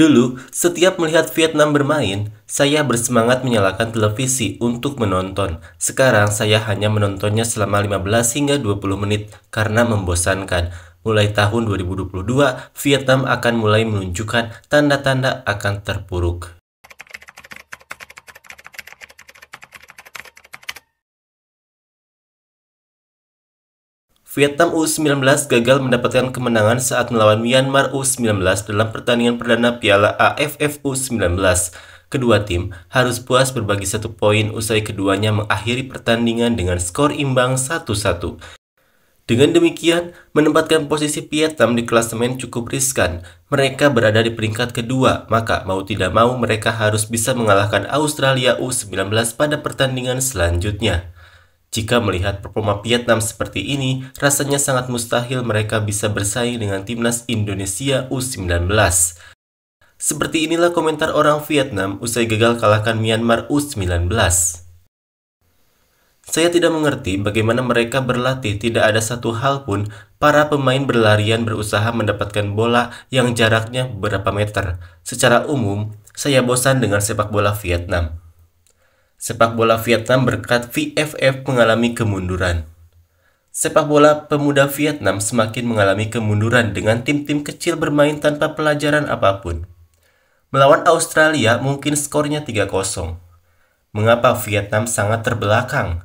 Dulu, setiap melihat Vietnam bermain, saya bersemangat menyalakan televisi untuk menonton. Sekarang saya hanya menontonnya selama 15 hingga 20 menit karena membosankan. Mulai tahun 2022, Vietnam akan mulai menunjukkan tanda-tanda akan terpuruk. Vietnam U19 gagal mendapatkan kemenangan saat melawan Myanmar U19 dalam pertandingan perdana Piala AFF U19. Kedua tim harus puas berbagi satu poin usai keduanya mengakhiri pertandingan dengan skor imbang 1-1. Dengan demikian, menempatkan posisi Vietnam di klasemen cukup riskan. Mereka berada di peringkat kedua, maka mau tidak mau mereka harus bisa mengalahkan Australia U19 pada pertandingan selanjutnya. Jika melihat performa Vietnam seperti ini, rasanya sangat mustahil mereka bisa bersaing dengan timnas Indonesia U19. Seperti inilah komentar orang Vietnam usai gagal kalahkan Myanmar U19. Saya tidak mengerti bagaimana mereka berlatih tidak ada satu hal pun para pemain berlarian berusaha mendapatkan bola yang jaraknya beberapa meter. Secara umum, saya bosan dengan sepak bola Vietnam. Sepak bola Vietnam berkat VFF mengalami kemunduran. Sepak bola pemuda Vietnam semakin mengalami kemunduran dengan tim-tim kecil bermain tanpa pelajaran apapun. Melawan Australia mungkin skornya 3-0. Mengapa Vietnam sangat terbelakang?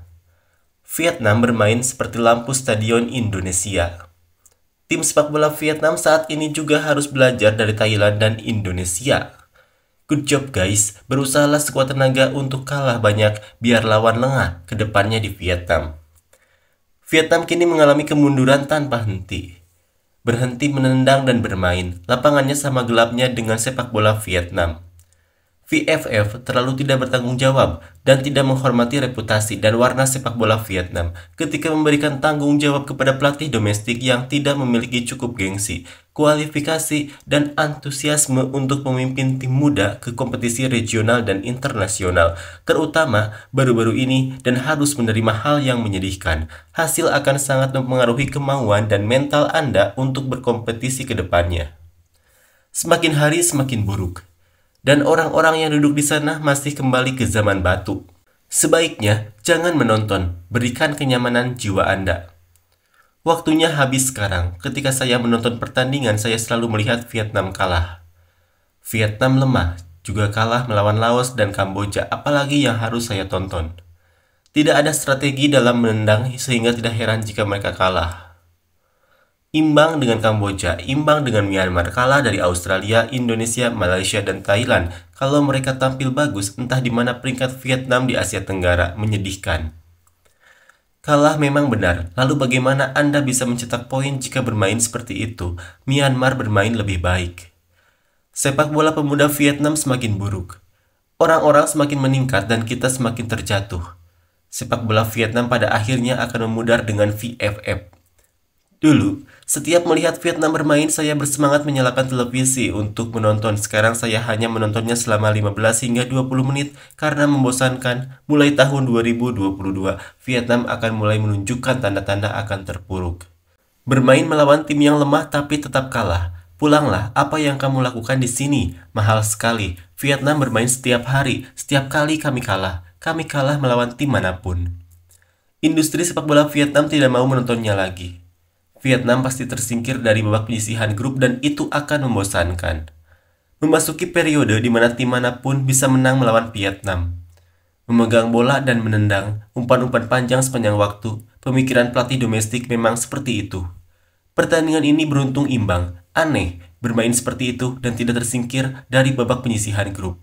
Vietnam bermain seperti lampu stadion Indonesia. Tim sepak bola Vietnam saat ini juga harus belajar dari Thailand dan Indonesia. Good job guys, berusahalah sekuat tenaga untuk kalah banyak biar lawan lengah ke depannya di Vietnam. Vietnam kini mengalami kemunduran tanpa henti. Berhenti menendang dan bermain, lapangannya sama gelapnya dengan sepak bola Vietnam. VFF terlalu tidak bertanggung jawab dan tidak menghormati reputasi dan warna sepak bola Vietnam ketika memberikan tanggung jawab kepada pelatih domestik yang tidak memiliki cukup gengsi kualifikasi, dan antusiasme untuk pemimpin tim muda ke kompetisi regional dan internasional, terutama baru-baru ini dan harus menerima hal yang menyedihkan. Hasil akan sangat mempengaruhi kemauan dan mental Anda untuk berkompetisi ke depannya. Semakin hari semakin buruk, dan orang-orang yang duduk di sana masih kembali ke zaman batu. Sebaiknya, jangan menonton, berikan kenyamanan jiwa Anda. Waktunya habis sekarang. Ketika saya menonton pertandingan, saya selalu melihat Vietnam kalah. Vietnam lemah, juga kalah melawan Laos dan Kamboja, apalagi yang harus saya tonton. Tidak ada strategi dalam menendang sehingga tidak heran jika mereka kalah. Imbang dengan Kamboja, imbang dengan Myanmar, kalah dari Australia, Indonesia, Malaysia, dan Thailand. Kalau mereka tampil bagus, entah di mana peringkat Vietnam di Asia Tenggara, menyedihkan. Kalah memang benar, lalu bagaimana Anda bisa mencetak poin jika bermain seperti itu? Myanmar bermain lebih baik. Sepak bola pemuda Vietnam semakin buruk. Orang-orang semakin meningkat dan kita semakin terjatuh. Sepak bola Vietnam pada akhirnya akan memudar dengan VFF. Dulu, setiap melihat Vietnam bermain, saya bersemangat menyalakan televisi untuk menonton. Sekarang saya hanya menontonnya selama 15 hingga 20 menit karena membosankan. Mulai tahun 2022, Vietnam akan mulai menunjukkan tanda-tanda akan terpuruk. Bermain melawan tim yang lemah tapi tetap kalah. Pulanglah, apa yang kamu lakukan di sini? Mahal sekali. Vietnam bermain setiap hari, setiap kali kami kalah. Kami kalah melawan tim manapun. Industri sepak bola Vietnam tidak mau menontonnya lagi. Vietnam pasti tersingkir dari babak penyisihan grup dan itu akan membosankan. Memasuki periode di mana tim manapun bisa menang melawan Vietnam. Memegang bola dan menendang, umpan-umpan panjang sepanjang waktu, pemikiran pelatih domestik memang seperti itu. Pertandingan ini beruntung imbang, aneh, bermain seperti itu dan tidak tersingkir dari babak penyisihan grup.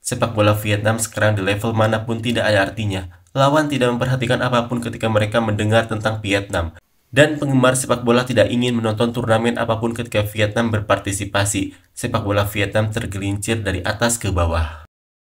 Sepak bola Vietnam sekarang di level manapun tidak ada artinya. Lawan tidak memperhatikan apapun ketika mereka mendengar tentang Vietnam. Dan penggemar sepak bola tidak ingin menonton turnamen apapun ketika Vietnam berpartisipasi. Sepak bola Vietnam tergelincir dari atas ke bawah.